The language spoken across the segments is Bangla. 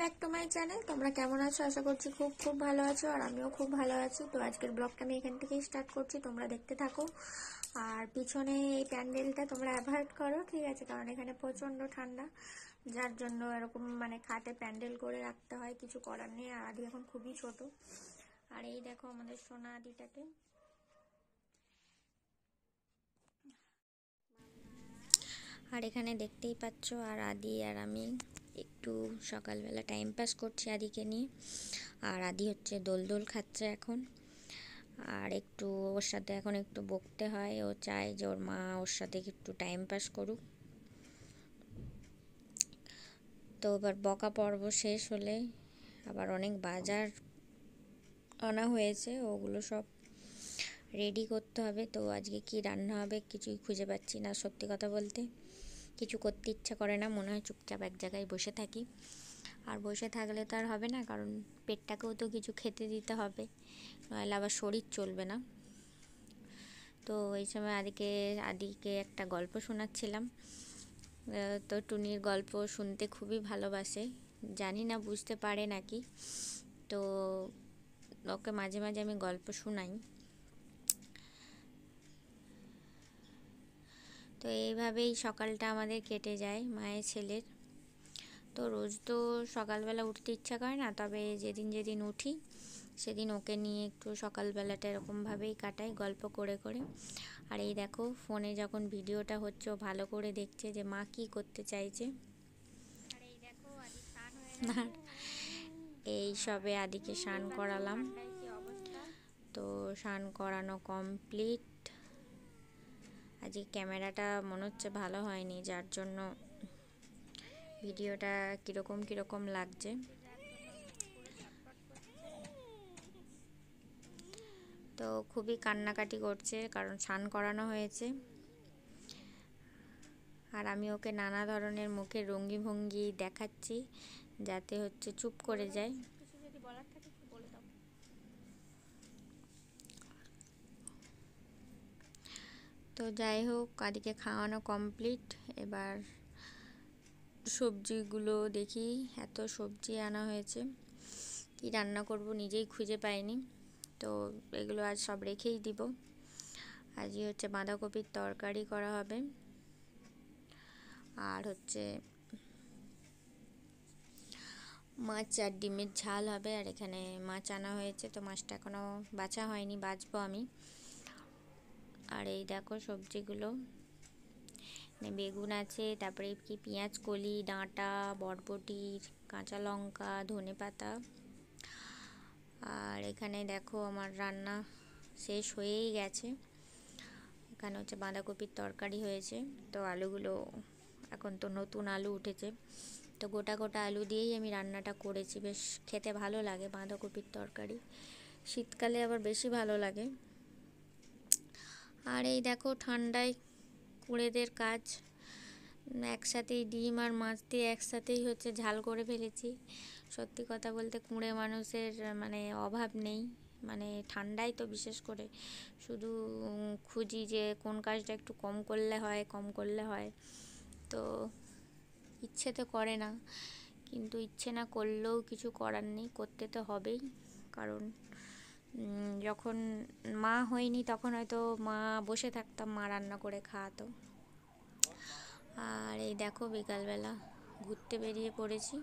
ব্যাক টু মাই চ্যানেল তোমরা কেমন আছো আশা করছি খুব খুব ভালো আছো আর আমিও খুব ভালো আছি তো আজকের ব্লগটা আমি এখান থেকেই স্টার্ট করছি তোমরা দেখতে থাকো আর পিছনে এই প্যান্ডেলটা তোমরা অ্যাভয়েড করো ঠিক আছে কারণ এখানে প্রচণ্ড ঠান্ডা যার জন্য এরকম মানে খাটে প্যান্ডেল করে রাখতে হয় কিছু করার নেই আর আদি এখন খুবই ছোট আর এই দেখো আমাদের সোনা আদিটাকে আর এখানে দেখতেই পাচ্ছ আর আদি আর আমি একটু সকালবেলা টাইম পাস করছি আদিকে নিয়ে আর আদি হচ্ছে দোল দোল খাচ্ছে এখন আর একটু ওর সাথে এখন একটু বকতে হয় ও চায় যে ওর মা ওর সাথে একটু টাইম পাস করুক তো এবার বকা পর্ব শেষ হলে আবার অনেক বাজার আনা হয়েছে ওগুলো সব রেডি করতে হবে তো আজকে কি রান্না হবে কিছুই খুঁজে পাচ্ছি না সত্যি কথা বলতে কিছু করতে ইচ্ছা করে না মনে হয় চুপচাপ এক জায়গায় বসে থাকি আর বসে থাকলে তো আর হবে না কারণ পেটটাকেও তো কিছু খেতে দিতে হবে নয়লে আবার শরীর চলবে না তো এই সময় আদিকে আদিকে একটা গল্প শোনাচ্ছিলাম তো টুনির গল্প শুনতে খুবই ভালোবাসে জানি না বুঝতে পারে নাকি তো ওকে মাঝে মাঝে আমি গল্প শোনাই তো এইভাবেই সকালটা আমাদের কেটে যায় মায়ের ছেলের তো রোজ তো সকালবেলা উঠতে ইচ্ছা করে না তবে যেদিন যেদিন উঠি সেদিন ওকে নিয়ে একটু সকালবেলাটা এরকমভাবেই কাটাই গল্প করে করে আর এই দেখো ফোনে যখন ভিডিওটা হচ্ছে ও ভালো করে দেখছে যে মা কি করতে চাইছে এই সবে আদিকে স্নান করালাম তো স্নান করানো কমপ্লিট আজকে ক্যামেরাটা মনে হচ্ছে ভালো হয়নি যার জন্য ভিডিওটা কীরকম কীরকম লাগছে তো খুবই কান্নাকাটি করছে কারণ স্নান করানো হয়েছে আর আমি ওকে নানা ধরনের মুখে রঙ্গি ভঙ্গি দেখাচ্ছি যাতে হচ্ছে চুপ করে যায় তো যাই হোক আদিকে খাওয়ানো কমপ্লিট এবার সবজিগুলো দেখি এত সবজি আনা হয়েছে কি রান্না করব নিজেই খুঁজে পাইনি তো এগুলো আজ সব রেখেই দিব আজই হচ্ছে বাঁধাকপির তরকারি করা হবে আর হচ্ছে মাছ আর ডিমের ঝাল হবে আর এখানে মাছ আনা হয়েছে তো মাছটা এখনও বাছা হয়নি বাছবো আমি আর এই দেখো সবজিগুলো বেগুন আছে তারপরে কি পেঁয়াজ কলি ডাঁটা বরবটি কাঁচা লঙ্কা ধনে পাতা আর এখানে দেখো আমার রান্না শেষ হয়েই গেছে এখানে হচ্ছে বাঁধাকপির তরকারি হয়েছে তো আলুগুলো এখন তো নতুন আলু উঠেছে তো গোটা গোটা আলু দিয়েই আমি রান্নাটা করেছি বেশ খেতে ভালো লাগে বাঁধাকপির তরকারি শীতকালে আবার বেশি ভালো লাগে আর এই দেখো ঠান্ডায় কুড়েদের কাজ একসাথেই ডিম আর মাছ দিয়ে একসাথেই হচ্ছে ঝাল করে ফেলেছি সত্যি কথা বলতে কুঁড়ে মানুষের মানে অভাব নেই মানে ঠান্ডায় তো বিশেষ করে শুধু খুঁজি যে কোন কাজটা একটু কম করলে হয় কম করলে হয় তো ইচ্ছে তো করে না কিন্তু ইচ্ছে না করলেও কিছু করার নেই করতে তো হবেই কারণ যখন মা হয়নি তখন হয়তো মা বসে থাকতাম মা রান্না করে খাওয়াতো আর এই দেখো বিকালবেলা ঘুরতে বেরিয়ে পড়েছি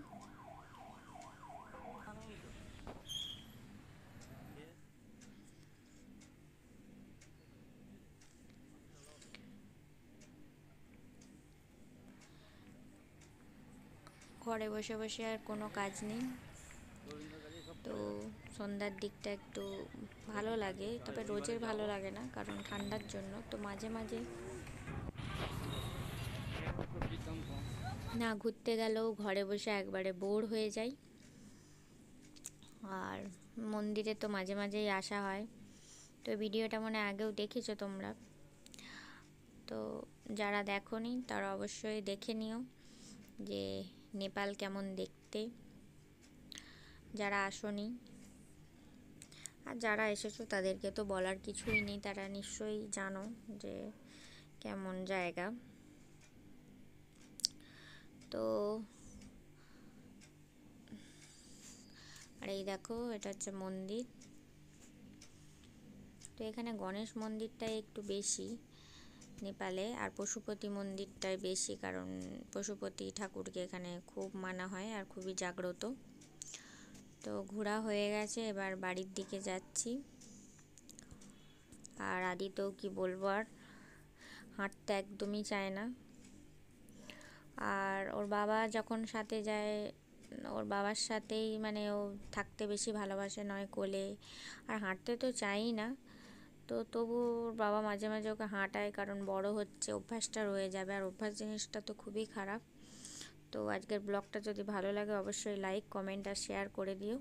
ঘরে বসে বসে আর কোনো কাজ নেই তো সন্ধ্যার দিকটা একটু ভালো লাগে তবে রোজের ভালো লাগে না কারণ ঠান্ডার জন্য তো মাঝে মাঝে না ঘুরতে গেলেও ঘরে বসে একবারে বোর হয়ে যাই আর মন্দিরে তো মাঝে মাঝেই আসা হয় তো ভিডিওটা মনে আগেও দেখেছো তোমরা তো যারা দেখো তারা অবশ্যই দেখে নিও যে নেপাল কেমন দেখতে যারা আসনি আর যারা এসেছো তাদেরকে তো বলার কিছুই নেই তারা নিশ্চয়ই জানো যে কেমন জায়গা তো আর এই দেখো এটা হচ্ছে মন্দির তো এখানে গণেশ মন্দিরটাই একটু বেশি নেপালে আর পশুপতি মন্দিরটাই বেশি কারণ পশুপতি ঠাকুরকে এখানে খুব মানা হয় আর খুবই জাগ্রত তো ঘোরা হয়ে গেছে এবার বাড়ির দিকে যাচ্ছি আর আদি তো কী বলবো আর হাঁটতে একদমই চায় না আর ওর বাবা যখন সাথে যায় ওর বাবার সাথেই মানে ও থাকতে বেশি ভালোবাসে নয় কোলে আর হাঁটতে তো চাই না তো তবু ওর বাবা মাঝে মাঝে ওকে হাঁটায় কারণ বড় হচ্ছে অভ্যাসটা রয়ে যাবে আর অভ্যাস জিনিসটা তো খুবই খারাপ তো আজকের ব্লগটা যদি ভালো লাগে অবশ্যই লাইক কমেন্ট আর শেয়ার করে দিও